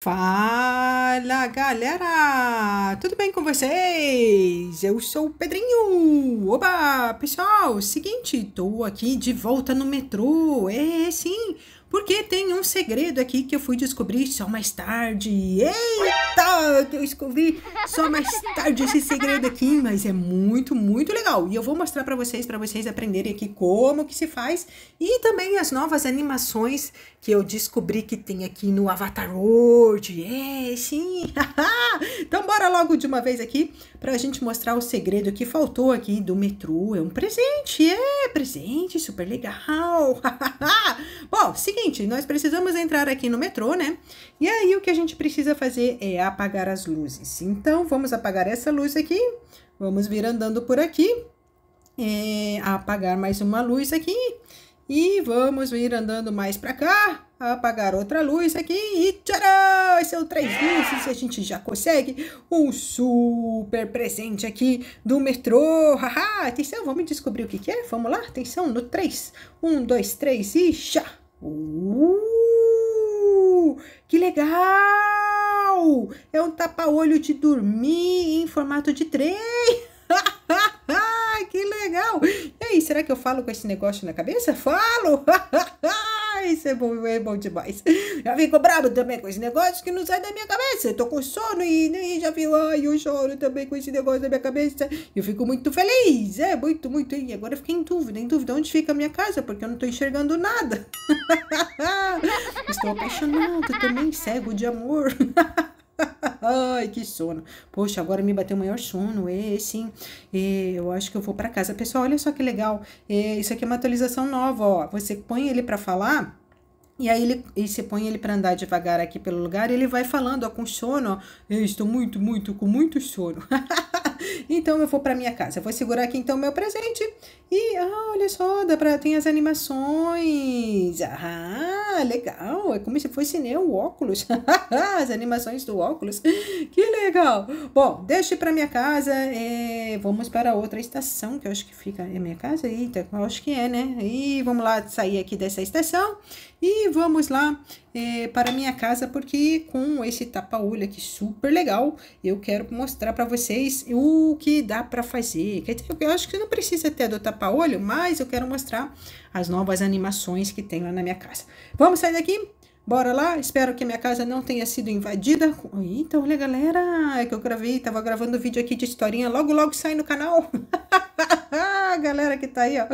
Fala galera! Tudo bem com vocês? Eu sou o Pedrinho! Oba! Pessoal, seguinte, tô aqui de volta no metrô. É, sim, porque tem um segredo aqui que eu fui descobrir só mais tarde. Eita, que eu descobri só mais tarde esse segredo aqui, mas é muito, muito legal. E eu vou mostrar para vocês, para vocês aprenderem aqui como que se faz e também as novas animações que eu descobri que tem aqui no Avatar World. É, sim. então bora logo de uma vez aqui para a gente mostrar o segredo que faltou aqui do metrô. É um presente, é presente, super legal. Bom, seguinte seguinte, nós precisamos entrar aqui no metrô, né? E aí o que a gente precisa fazer é apagar as luzes. Então, vamos apagar essa luz aqui, vamos vir andando por aqui, é, apagar mais uma luz aqui, e vamos vir andando mais para cá, apagar outra luz aqui e tcharam! É o 3 luzes e a gente já consegue um super presente aqui do metrô. Haha, atenção, vamos descobrir o que, que é? Vamos lá, atenção, no 3. 1, 2, 3 e já! Uh, que legal! É um tapa-olho de dormir em formato de trem. que legal! será que eu falo com esse negócio na cabeça? Falo! Isso é bom, é bom demais. Já fico bravo também com esse negócio que não sai da minha cabeça. Eu tô com sono e, e já vi lá e eu choro também com esse negócio na minha cabeça. Eu fico muito feliz. É, muito, muito. E agora eu fiquei em dúvida, em dúvida onde fica a minha casa, porque eu não tô enxergando nada. Estou apaixonada também, cego de amor. Ai, que sono. Poxa, agora me bateu o maior sono. E sim, e, eu acho que eu vou para casa. Pessoal, olha só que legal. E, isso aqui é uma atualização nova, ó. Você põe ele para falar. E aí ele, e você põe ele para andar devagar aqui pelo lugar, ele vai falando, ó, com sono, ó, eu estou muito, muito, com muito sono. então eu vou para minha casa. vou segurar aqui então meu presente. E ah, olha só, dá para tem as animações. Ah, legal. É como se fosse né, o óculos. as animações do óculos. Que legal. Bom, deixe para minha casa. É, vamos para outra estação, que eu acho que fica. É minha casa? aí eu acho que é, né? E vamos lá sair aqui dessa estação. E vamos lá é, para minha casa, porque com esse tapa-olho aqui super legal, eu quero mostrar para vocês o o que dá para fazer. Quer dizer, eu acho que não precisa até do tapa-olho, mas eu quero mostrar as novas animações que tem lá na minha casa. Vamos sair daqui? Bora lá, espero que a minha casa não tenha sido invadida. Eita, então, olha galera, é que eu gravei, tava gravando vídeo aqui de historinha, logo logo sai no canal. galera que tá aí, ó.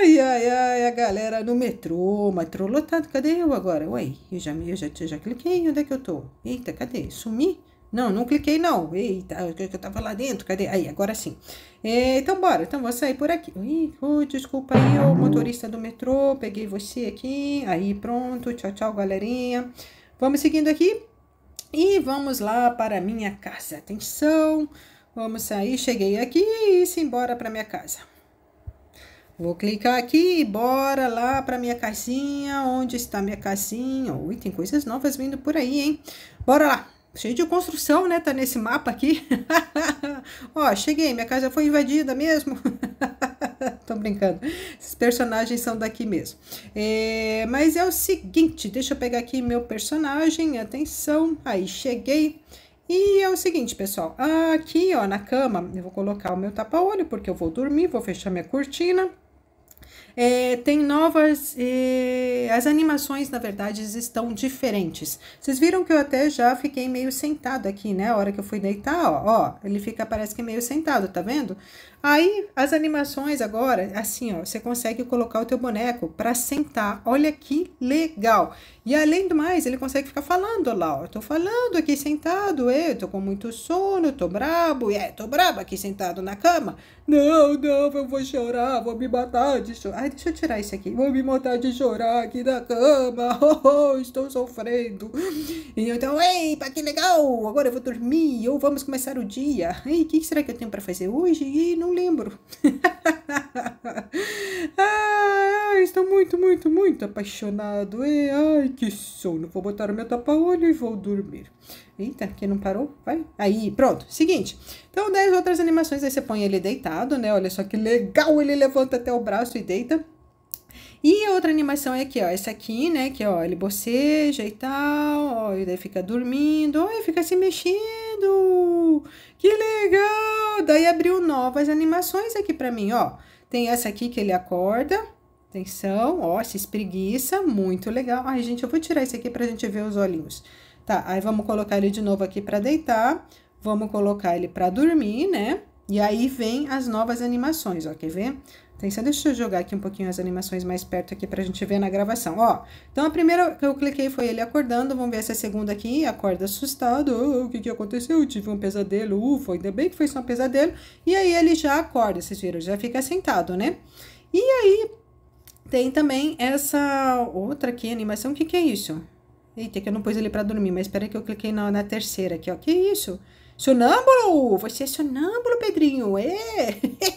Ai, ai, ai, a galera no metrô, metrô lotado, cadê eu agora? Ué, eu já, eu já, eu já cliquei, onde é que eu tô? Eita, cadê? Sumi? Não, não cliquei não. Eita, é eu tava lá dentro? Cadê? Aí, agora sim. É, então, bora. Então, vou sair por aqui. Ih, oh, desculpa aí, o motorista do metrô. Peguei você aqui. Aí, pronto. Tchau, tchau, galerinha. Vamos seguindo aqui. E vamos lá para minha casa. Atenção. Vamos sair. Cheguei aqui e simbora para minha casa. Vou clicar aqui e bora lá para minha casinha. Onde está minha casinha? Ui, tem coisas novas vindo por aí, hein? Bora lá. Cheio de construção, né? Tá nesse mapa aqui. Ó, cheguei, minha casa foi invadida mesmo. Tô brincando. Esses personagens são daqui mesmo. É, mas é o seguinte, deixa eu pegar aqui meu personagem, atenção. Aí, cheguei. E é o seguinte, pessoal, aqui ó, na cama, eu vou colocar o meu tapa-olho, porque eu vou dormir, vou fechar minha cortina. É, tem novas. É, as animações, na verdade, estão diferentes. Vocês viram que eu até já fiquei meio sentado aqui, né? A hora que eu fui deitar, ó, ó ele fica, parece que meio sentado, tá vendo? Aí, as animações agora, assim, ó, você consegue colocar o teu boneco para sentar. Olha que legal! E além do mais, ele consegue ficar falando lá, ó. Eu tô falando aqui sentado, eu é, tô com muito sono, tô brabo, é, tô brabo aqui sentado na cama. Não, não, eu vou chorar, vou me matar de chorar. Ai, deixa eu tirar isso aqui. Vou me matar de chorar aqui na cama. Oh, oh, estou sofrendo. E então, eita, que legal! Agora eu vou dormir ou vamos começar o dia. Ei, o que será que eu tenho para fazer hoje? E não não lembro. estou muito, muito, muito apaixonado. E, ai, que sono. Vou botar o meu tapa-olho e vou dormir. Eita, que não parou? Vai. Aí, pronto. Seguinte. Então, 10 outras animações. Aí você põe ele deitado, né? Olha só que legal. Ele levanta até o braço e deita. E a outra animação é aqui, ó, essa aqui, né, que ó, ele boceja e tal, ó, e daí fica dormindo, ó, e fica se mexendo lindo! Que legal! Daí abriu novas animações aqui para mim, ó. Tem essa aqui que ele acorda. Atenção, ó, se espreguiça, muito legal. Ai, gente, eu vou tirar esse aqui pra gente ver os olhinhos. Tá, aí vamos colocar ele de novo aqui pra deitar. Vamos colocar ele pra dormir, né? E aí vem as novas animações, ó, quer ver? Atenção, deixa eu jogar aqui um pouquinho as animações mais perto aqui pra gente ver na gravação, ó. Então, a primeira que eu cliquei foi ele acordando, vamos ver essa segunda aqui, acorda assustado, oh, o que que aconteceu? Eu tive um pesadelo, ufa, ainda bem que foi só um pesadelo. E aí ele já acorda, vocês viram, já fica sentado, né? E aí tem também essa outra aqui, animação, o que que é isso? Eita, é que eu não pus ele pra dormir, mas espera que eu cliquei na, na terceira aqui, ó, que isso? Que isso? Sonâmbulo! Você é sonâmbulo, Pedrinho! É.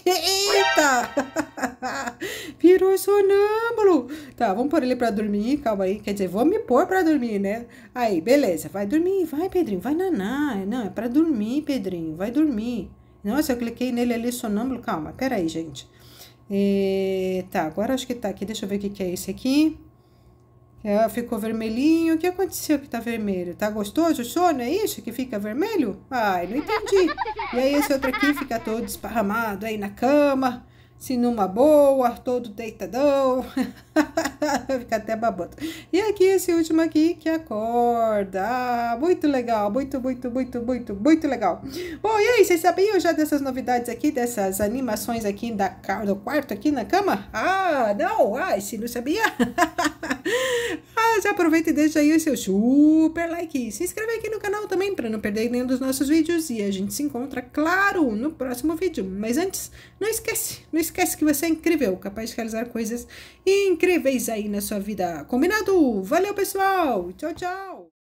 Eita! Virou sonâmbulo! Tá, vamos pôr ele pra dormir, calma aí. Quer dizer, vou me pôr pra dormir, né? Aí, beleza, vai dormir, vai, Pedrinho, vai naná. Não, é pra dormir, Pedrinho, vai dormir. Nossa, eu cliquei nele ali, sonâmbulo. Calma, peraí, gente. E, é, tá, agora acho que tá aqui. Deixa eu ver o que, que é esse aqui. É, ficou vermelhinho. O que aconteceu que tá vermelho? Tá gostoso o sono? É isso que fica vermelho? Ai, não entendi. E aí esse outro aqui fica todo esparramado aí na cama, se assim, numa boa, todo deitadão. fica até babando. E aqui esse último aqui que acorda. Ah, muito legal, muito, muito, muito, muito, muito legal. Bom, e aí, vocês sabiam já dessas novidades aqui, dessas animações aqui da, do quarto aqui na cama? Ah, não? Ai, ah, se não sabia... já aproveita e deixa aí o seu super like. Se inscreve aqui no canal também para não perder nenhum dos nossos vídeos. E a gente se encontra, claro, no próximo vídeo. Mas antes, não esquece, não esquece que você é incrível, capaz de realizar coisas incríveis aí na sua vida. Combinado? Valeu, pessoal! Tchau, tchau!